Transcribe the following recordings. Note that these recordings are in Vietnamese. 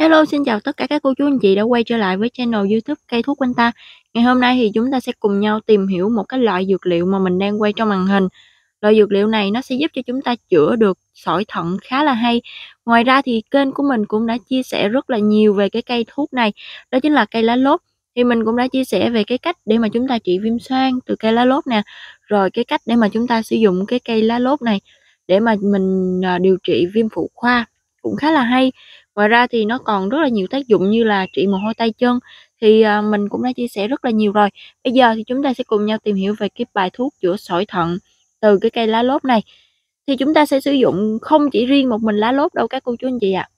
Hello, xin chào tất cả các cô chú anh chị đã quay trở lại với channel youtube cây thuốc quanh ta Ngày hôm nay thì chúng ta sẽ cùng nhau tìm hiểu một cái loại dược liệu mà mình đang quay trong màn hình Loại dược liệu này nó sẽ giúp cho chúng ta chữa được sỏi thận khá là hay Ngoài ra thì kênh của mình cũng đã chia sẻ rất là nhiều về cái cây thuốc này Đó chính là cây lá lốt Thì mình cũng đã chia sẻ về cái cách để mà chúng ta trị viêm xoang từ cây lá lốt nè Rồi cái cách để mà chúng ta sử dụng cái cây lá lốt này để mà mình à, điều trị viêm phụ khoa cũng khá là hay ngoài ra thì nó còn rất là nhiều tác dụng như là trị mồ hôi tay chân thì à, mình cũng đã chia sẻ rất là nhiều rồi bây giờ thì chúng ta sẽ cùng nhau tìm hiểu về cái bài thuốc chữa sỏi thận từ cái cây lá lốt này thì chúng ta sẽ sử dụng không chỉ riêng một mình lá lốt đâu các cô chú anh chị ạ à.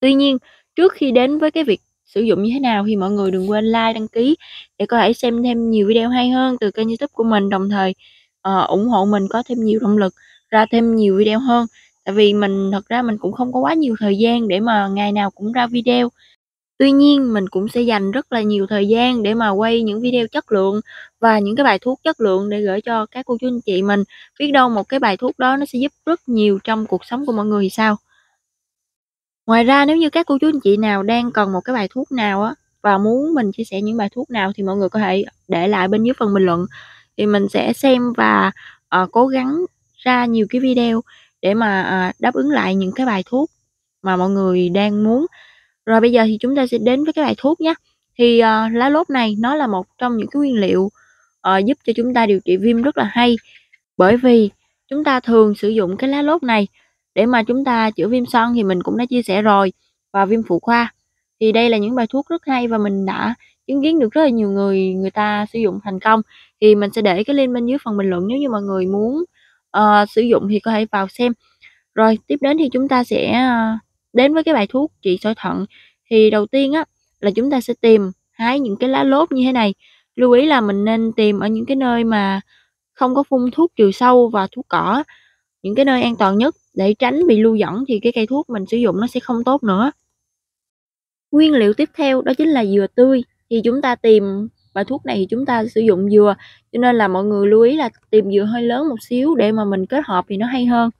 tuy nhiên trước khi đến với cái việc sử dụng như thế nào thì mọi người đừng quên like đăng ký để có thể xem thêm nhiều video hay hơn từ kênh youtube của mình đồng thời uh, ủng hộ mình có thêm nhiều động lực ra thêm nhiều video hơn tại vì mình thật ra mình cũng không có quá nhiều thời gian để mà ngày nào cũng ra video tuy nhiên mình cũng sẽ dành rất là nhiều thời gian để mà quay những video chất lượng và những cái bài thuốc chất lượng để gửi cho các cô chú anh chị mình biết đâu một cái bài thuốc đó nó sẽ giúp rất nhiều trong cuộc sống của mọi người thì sao ngoài ra nếu như các cô chú anh chị nào đang cần một cái bài thuốc nào á và muốn mình chia sẻ những bài thuốc nào thì mọi người có thể để lại bên dưới phần bình luận thì mình sẽ xem và uh, cố gắng ra nhiều cái video để mà à, đáp ứng lại những cái bài thuốc mà mọi người đang muốn rồi bây giờ thì chúng ta sẽ đến với cái bài thuốc nhé thì à, lá lốt này nó là một trong những cái nguyên liệu à, giúp cho chúng ta điều trị viêm rất là hay bởi vì chúng ta thường sử dụng cái lá lốt này để mà chúng ta chữa viêm son thì mình cũng đã chia sẻ rồi và viêm phụ khoa thì đây là những bài thuốc rất hay và mình đã chứng kiến được rất là nhiều người người ta sử dụng thành công thì mình sẽ để cái link bên dưới phần bình luận nếu như mọi người muốn uh, sử dụng thì có thể vào xem rồi tiếp đến thì chúng ta sẽ ờ, đến với cái bài thuốc trị sỏi thận thì đầu tiên á là chúng ta sẽ tìm hái những cái lá lốt như thế này lưu ý là mình nên tìm ở những cái nơi mà không có phun thuốc trừ sâu và thuốc cỏ những cái nơi an toàn nhất để tránh bị lưu dẫn thì cái cây thuốc mình sử dụng nó sẽ không tốt nữa nguyên liệu tiếp theo đó chính là dừa tươi thì chúng ta tìm và thuốc này thì chúng ta sử dụng dừa cho nên là mọi người lưu ý là tìm dừa hơi lớn một xíu để mà mình kết hợp thì nó hay hơn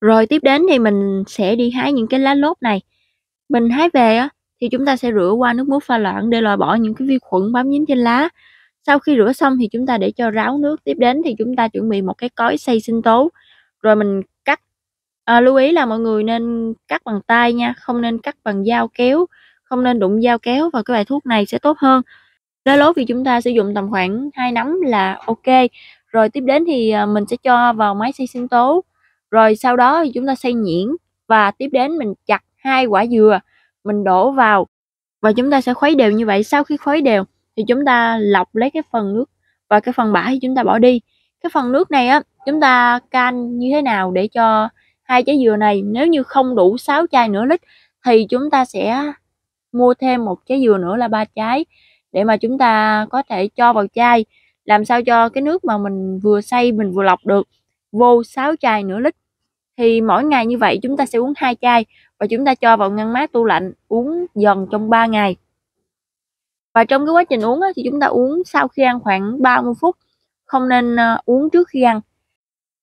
rồi tiếp đến thì mình sẽ đi hái những cái lá lốt này mình hái về á thì chúng ta sẽ rửa qua nước muối pha loãng để loại bỏ những cái vi khuẩn bám dính trên lá sau khi rửa xong thì chúng ta để cho ráo nước tiếp đến thì chúng ta chuẩn bị một cái cối xay sinh tố rồi mình cắt à, lưu ý là mọi người nên cắt bằng tay nha không nên cắt bằng dao kéo không nên đụng dao kéo vào cái bài thuốc này sẽ tốt hơn lá lốt thì chúng ta sử dụng tầm khoảng hai nắm là ok rồi tiếp đến thì ờ, mình sẽ cho vào máy xay sinh tố rồi sau đó thì chúng ta xay nhuyễn và tiếp đến mình chặt hai quả dừa mình đổ vào và chúng ta sẽ khuấy đều như vậy sau khi khuấy đều thì chúng ta lọc lấy cái phần nước và cái phần bã thì chúng ta bỏ đi cái phần nước này á chúng ta canh như thế nào để cho hai trái dừa này nếu như không đủ 6 chai nửa lít thì chúng ta sẽ mua thêm một trái dừa nữa là ba trái để mà chúng ta có thể cho vào chai làm sao cho cái nước mà mình vừa xay mình vừa lọc được vô 6 chai nửa lít thì mỗi ngày như vậy chúng ta sẽ uống hai chai và chúng ta cho vào ngăn mát tủ lạnh uống dần trong 3 ngày và trong cái quá trình uống thì chúng ta uống sau khi ăn khoảng 30 phút không nên ờ, uống trước khi ăn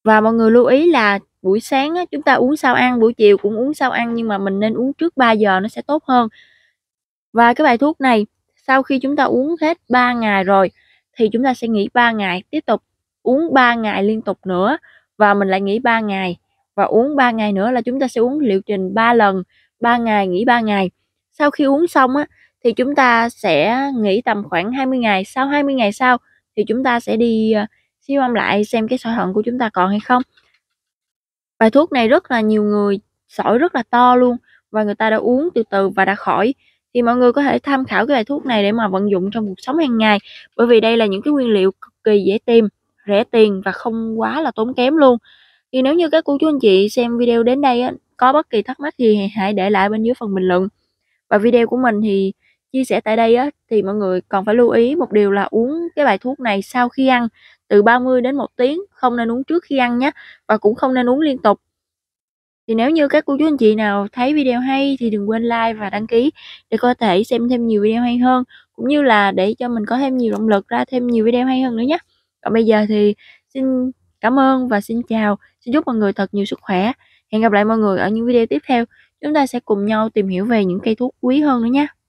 và mọi người lưu ý là buổi sáng chúng ta uống sau ăn buổi chiều cũng uống sau ăn nhưng mà mình nên uống trước 3 giờ nó sẽ tốt hơn và cái bài thuốc này sau khi chúng ta uống hết 3 ngày rồi thì chúng ta sẽ nghỉ 3 ngày tiếp tục uống 3 ngày liên tục nữa và mình lại nghỉ 3 ngày và uống 3 ngày nữa là chúng ta sẽ uống liệu trình 3 lần 3 ngày nghỉ 3 ngày sau khi uống xong á thì chúng ta sẽ nghỉ tầm khoảng 20 ngày sau 20 ngày sau thì chúng ta sẽ đi ờ, siêu âm lại xem cái sỏi thận của chúng ta còn hay không bài thuốc này rất là nhiều người sỏi rất là to luôn và người ta đã uống từ từ và đã khỏi thì mọi người có thể tham khảo cái bài thuốc này để mà vận dụng trong cuộc sống hàng ngày bởi vì đây là những cái nguyên liệu cực kỳ dễ tìm rẻ tiền và không quá là tốn kém luôn thì nếu như các cô chú anh chị xem video đến đây có bất kỳ thắc mắc gì thì hãy để lại bên dưới phần bình luận và video của mình thì chia sẻ tại đây á, thì mọi người còn phải lưu ý một điều là uống cái bài thuốc này sau khi ăn từ 30 đến 1 tiếng không nên uống trước khi ăn nhé và cũng không nên uống liên tục thì nếu như các cô chú anh chị nào thấy video hay thì đừng quên like và đăng ký để có thể xem thêm nhiều video hay hơn cũng như là để cho mình có thêm nhiều động lực ra thêm nhiều video hay hơn nữa nhé. Còn bây giờ thì xin cảm ơn và xin chào. Xin chúc mọi người thật nhiều sức khỏe. Hẹn gặp lại mọi người ở những video tiếp theo. Chúng ta sẽ cùng nhau tìm hiểu về những cây thuốc quý hơn nữa nhé.